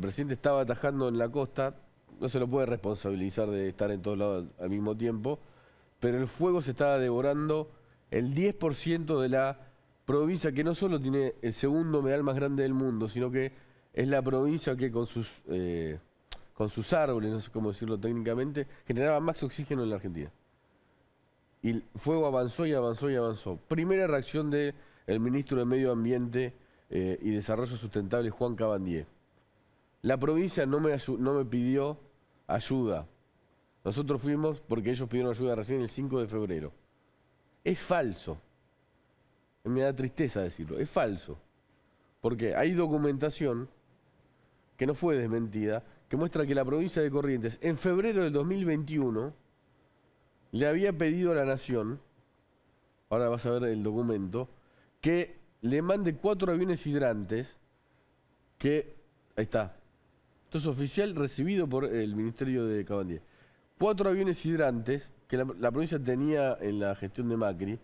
el presidente estaba atajando en la costa, no se lo puede responsabilizar de estar en todos lados al mismo tiempo, pero el fuego se estaba devorando el 10% de la provincia que no solo tiene el segundo medal más grande del mundo, sino que es la provincia que con sus, eh, con sus árboles, no sé cómo decirlo técnicamente, generaba más oxígeno en la Argentina. Y el fuego avanzó y avanzó y avanzó. Primera reacción del ministro de Medio Ambiente eh, y Desarrollo Sustentable, Juan Cabandier. La provincia no me, no me pidió ayuda. Nosotros fuimos porque ellos pidieron ayuda recién el 5 de febrero. Es falso. Me da tristeza decirlo. Es falso. Porque hay documentación que no fue desmentida, que muestra que la provincia de Corrientes en febrero del 2021 le había pedido a la Nación, ahora vas a ver el documento, que le mande cuatro aviones hidrantes que, ahí está, esto es oficial recibido por el Ministerio de Cabandía. Cuatro aviones hidrantes que la, provincia tenía en la gestión de Macri,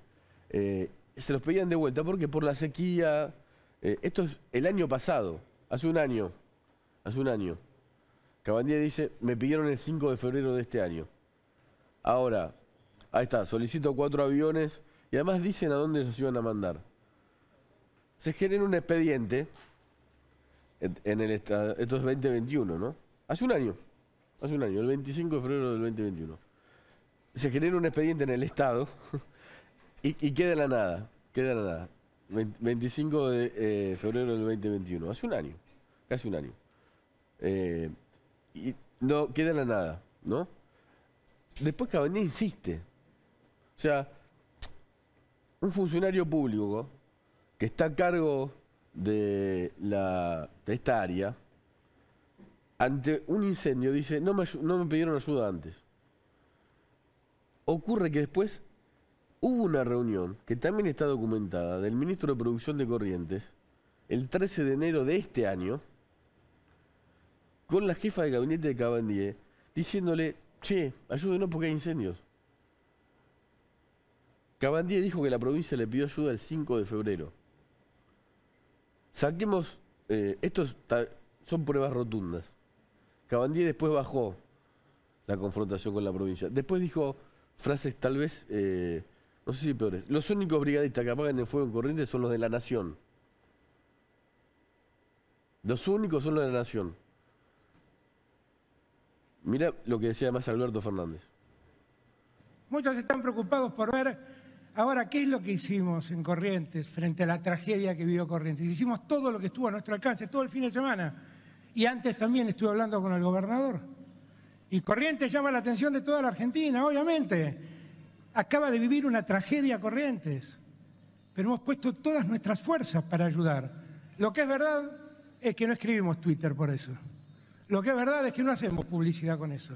eh, se los pedían de vuelta porque por la sequía, eh, esto es el año pasado, hace un año, hace un año. Cabandía dice, me pidieron el 5 de febrero de este año. Ahora, ahí está, solicito cuatro aviones y además dicen a dónde los iban a mandar. Se genera un expediente en el Estado, Esto es 2021, ¿no? Hace un año. Hace un año, el 25 de febrero del 2021. Se genera un expediente en el Estado y, queda la nada. Queda la nada. 25 de eh, febrero del 2021. Hace un año. Casi un año. Eh, y no queda la nada, ¿no? Después Cabernet insiste. O sea, un funcionario público que está a cargo de, la, esta área, ante un incendio, dice, no me, no me pidieron ayuda antes. Ocurre que después hubo una reunión, que también está documentada, del ministro de Producción de Corrientes, el 13 de enero de este año, con la jefa de gabinete de Cabandier, diciéndole, che, ayúdenos porque hay incendios. Cabandier dijo que la provincia le pidió ayuda el 5 de febrero. Saquemos, eh, estos son pruebas rotundas. Cabandí después bajó la confrontación con la provincia. Después dijo frases tal vez, eh, no sé si peores. Los únicos brigadistas que apagan el fuego en corriente son los de la nación. Los únicos son los de la nación. Mira lo que decía además Alberto Fernández. Muchos están preocupados por ver Ahora, ¿qué es lo que hicimos en Corrientes frente a la tragedia que vivió Corrientes? Hicimos todo lo que estuvo a nuestro alcance, todo el fin de semana. Y antes también estuve hablando con el gobernador. Y Corrientes llama la atención de toda la Argentina, obviamente. Acaba de vivir una tragedia Corrientes. Pero hemos puesto todas nuestras fuerzas para ayudar. Lo que es verdad es que no escribimos Twitter por eso. Lo que es verdad es que no hacemos publicidad con eso.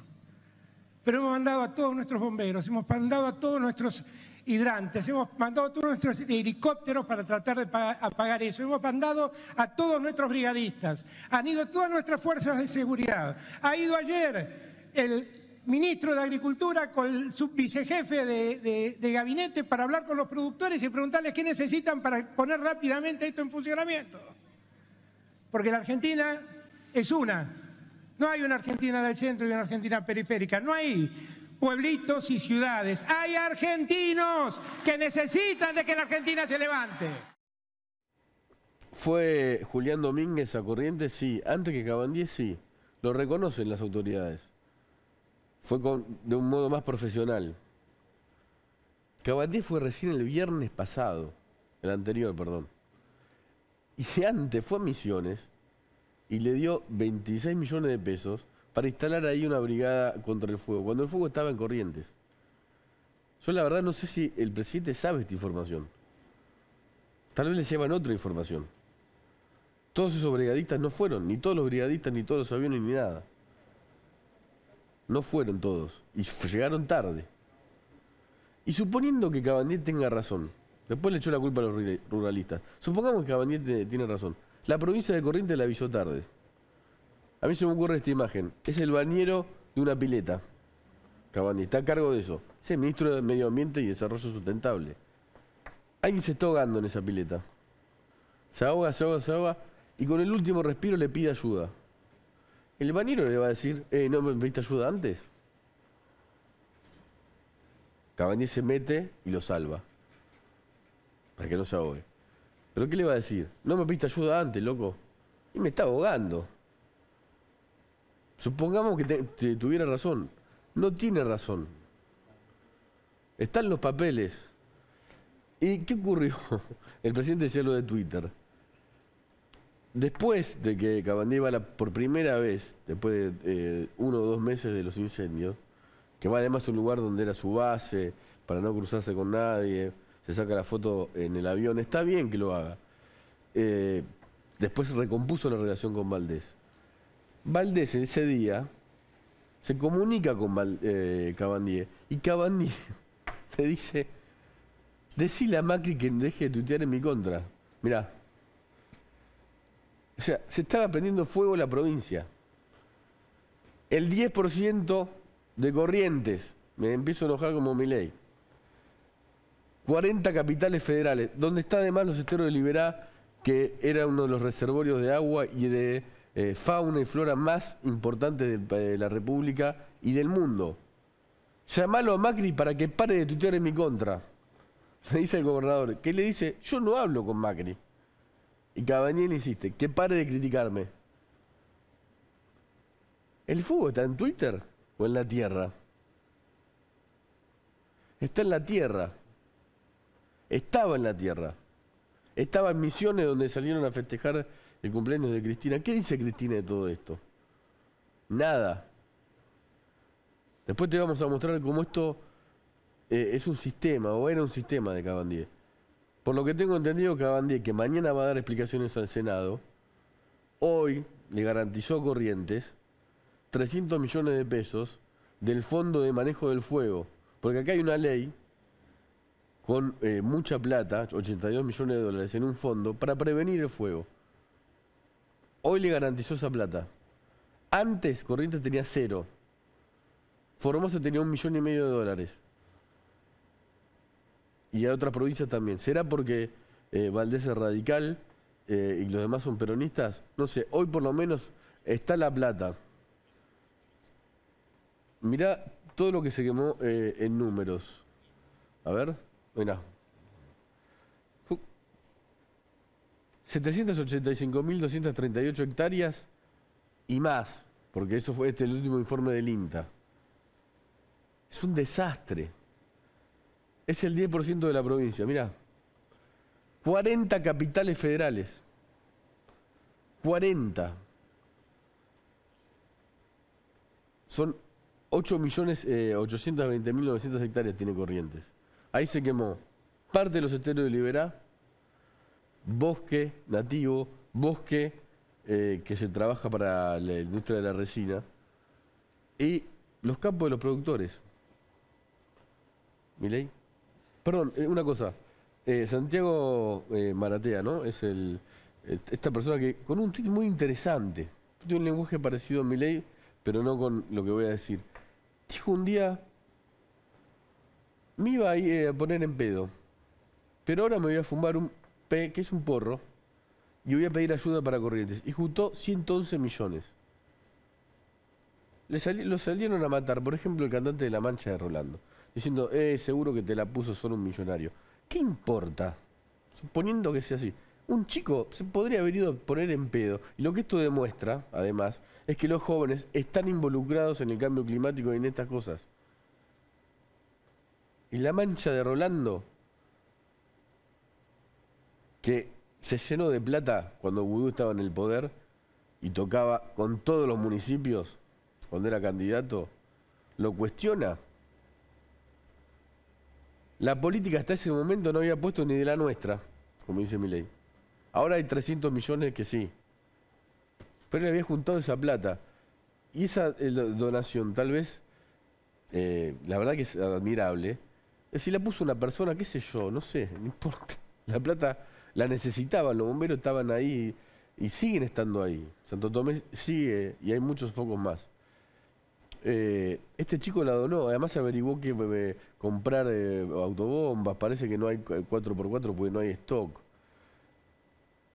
Pero hemos mandado a todos nuestros bomberos, hemos mandado a todos nuestros hidrantes, hemos mandado todos nuestros helicópteros para tratar de apagar eso, hemos mandado a todos nuestros brigadistas, han ido todas nuestras fuerzas de seguridad, ha ido ayer el ministro de Agricultura con el subvicejefe de, de, gabinete para hablar con los productores y preguntarles qué necesitan para poner rápidamente esto en funcionamiento. Porque la Argentina es una. No hay una Argentina del centro y una Argentina periférica. No hay pueblitos y ciudades. Hay argentinos que necesitan de que la Argentina se levante. ¿Fue Julián Domínguez a Corrientes? Sí. Antes que Cabandíes, sí. Lo reconocen las autoridades. Fue con, de un modo más profesional. Cabandíes fue recién el viernes pasado, el anterior, perdón. Y se antes fue a Misiones y le dio 26 millones de pesos, para instalar ahí una brigada contra el fuego, cuando el fuego estaba en Corrientes. Yo la verdad no sé si el presidente sabe esta información. Tal vez le llevan otra información. Todos esos brigadistas no fueron, ni todos los brigadistas, ni todos los aviones, ni nada. No fueron todos. Y llegaron tarde. Y suponiendo que Cabandier tenga razón, después le echó la culpa a los ruralistas. Supongamos que Cabandier tiene razón. La provincia de Corrientes la avisó tarde. A mí se me ocurre esta imagen. Es el bañero de una pileta. Cavani está a cargo de eso. Es el ministro de Medio Ambiente y Desarrollo Sustentable. Alguien se está ahogando en esa pileta. Se ahoga, se ahoga, se ahoga. Y con el último respiro le pide ayuda. El bañero le va a decir, eh, ¿no me pediste ayuda antes? Cavani se mete y lo salva. Para que no se ahogue. ¿Pero qué le va a decir? No me pediste ayuda antes, loco. Y me está ahogando. Supongamos que tuviera razón. No tiene razón. Están los papeles. ¿Y qué ocurrió? El presidente decía lo de Twitter. Después de que Cabandí va por primera vez, después de eh, uno o dos meses de los incendios, que va además a un lugar donde era su base, para no cruzarse con nadie, se saca la foto en el avión, está bien que lo haga. Eh, después recompuso la relación con Valdés. Valdés ese día se comunica con Val, eh, y Cabandier le dice, decile a Macri que deje de tutear en mi contra. Mirá, o sea, se estaba prendiendo fuego la provincia. El 10% de Corrientes, me empiezo a enojar como mi ley. 40 capitales federales, donde está además los esteros de Liberá, que era uno de los reservorios de agua y de eh, fauna y flora más importante de, la República y del mundo. Llamalo a Macri para que pare de tuitear en mi contra. Le dice el gobernador, ¿Qué le dice, yo no hablo con Macri. Y le insiste, que pare de criticarme. ¿El fuego está en Twitter o en la tierra? Está en la tierra. Estaba en la tierra. Estaba en misiones donde salieron a festejar el cumpleaños de Cristina. ¿Qué dice Cristina de todo esto? Nada. Después te vamos a mostrar cómo esto eh, es un sistema, o era un sistema de Cabandier. Por lo que tengo entendido, Cabandier, que mañana va a dar explicaciones al Senado, hoy le garantizó a Corrientes 300 millones de pesos del Fondo de Manejo del Fuego. Porque acá hay una ley con eh, mucha plata, 82 millones de dólares en un fondo, para prevenir el fuego. Hoy le garantizó esa plata. Antes Corrientes tenía cero. Formosa tenía un millón y medio de dólares. Y a otras provincias también. ¿Será porque eh, Valdés es radical eh, y los demás son peronistas? No sé, hoy por lo menos está la plata. Mirá todo lo que se quemó eh, en números. A ver, mirá. 785.238 hectáreas y más, porque eso fue este el último informe del INTA. Es un desastre. Es el 10% de la provincia, mirá. 40 capitales federales. 40. Son 8.820.900 eh, hectáreas tiene Corrientes. Ahí se quemó parte de los esteros de Liberá, bosque nativo, bosque eh, que se trabaja para la industria de la resina y los campos de los productores. Miley. Perdón, eh, una cosa. Eh, Santiago Maratea, ¿no? Es esta persona que con un título muy interesante. Tiene un lenguaje parecido a Miley, pero no con lo que voy a decir. Dijo un día, me iba a, a poner en pedo, pero ahora me voy a fumar un que es un porro, y voy a pedir ayuda para Corrientes. Y juntó 111 millones. lo salieron a matar, por ejemplo, el cantante de La Mancha de Rolando, diciendo, eh, seguro que te la puso solo un millonario. ¿Qué importa? Suponiendo que sea así. Un chico se podría haber ido a poner en pedo. Y lo que esto demuestra, además, es que los jóvenes están involucrados en el cambio climático y en estas cosas. Y la mancha de Rolando que se llenó de plata cuando Vudú estaba en el poder y tocaba con todos los municipios cuando era candidato, lo cuestiona. La política hasta ese momento no había puesto ni de la nuestra, como dice mi ley. Ahora hay 300 millones que sí. Pero le había juntado esa plata. Y esa eh, donación, tal vez, eh, la verdad que es admirable. Eh, si la puso una persona, qué sé yo, no sé, no importa. La plata la necesitaban, los bomberos estaban ahí y siguen estando ahí. Santo Tomé sigue y hay muchos focos más. Eh, este chico la donó, además se averiguó que eh, comprar eh, autobombas, parece que no hay 4x4 porque no hay stock.